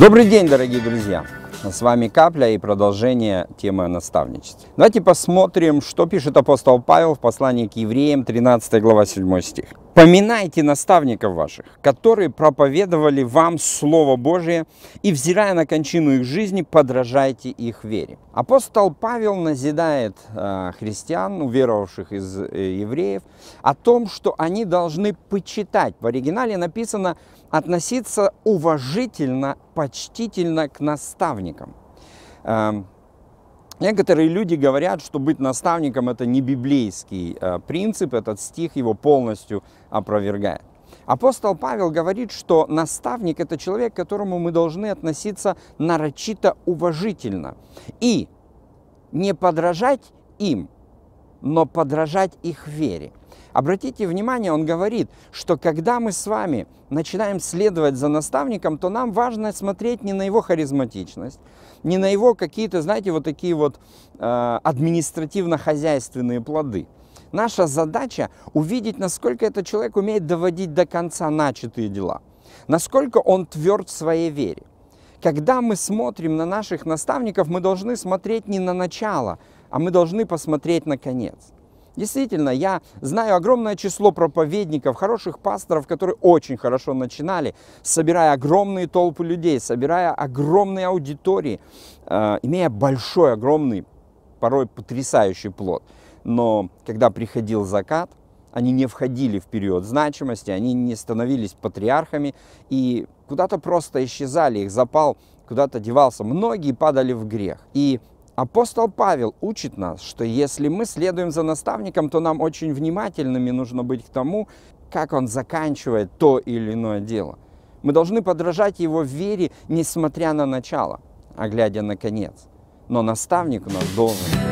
Добрый день, дорогие друзья! С вами Капля и продолжение темы о наставничестве. Давайте посмотрим, что пишет апостол Павел в послании к евреям, 13 глава, 7 стих. Поминайте наставников ваших, которые проповедовали вам Слово Божие, и, взирая на кончину их жизни, подражайте их вере. Апостол Павел назидает э, христиан, уверовавших из э, евреев, о том, что они должны почитать. В оригинале написано «относиться уважительно, почтительно к наставникам». Эм, Некоторые люди говорят, что быть наставником – это не библейский э, принцип, этот стих его полностью опровергает. Апостол Павел говорит, что наставник – это человек, к которому мы должны относиться нарочито уважительно и не подражать им, но подражать их вере. Обратите внимание, он говорит, что когда мы с вами начинаем следовать за наставником, то нам важно смотреть не на его харизматичность, не на его какие-то, знаете, вот такие вот э, административно-хозяйственные плоды. Наша задача увидеть, насколько этот человек умеет доводить до конца начатые дела, насколько он тверд в своей вере. Когда мы смотрим на наших наставников, мы должны смотреть не на начало, а мы должны посмотреть на конец. Действительно, я знаю огромное число проповедников, хороших пасторов, которые очень хорошо начинали, собирая огромные толпы людей, собирая огромные аудитории, э, имея большой, огромный, порой потрясающий плод. Но когда приходил закат, они не входили в период значимости, они не становились патриархами и куда-то просто исчезали, их запал куда-то девался. Многие падали в грех. И Апостол Павел учит нас, что если мы следуем за наставником, то нам очень внимательными нужно быть к тому, как он заканчивает то или иное дело. Мы должны подражать его вере, несмотря на начало, а глядя на конец. Но наставник у нас должен быть.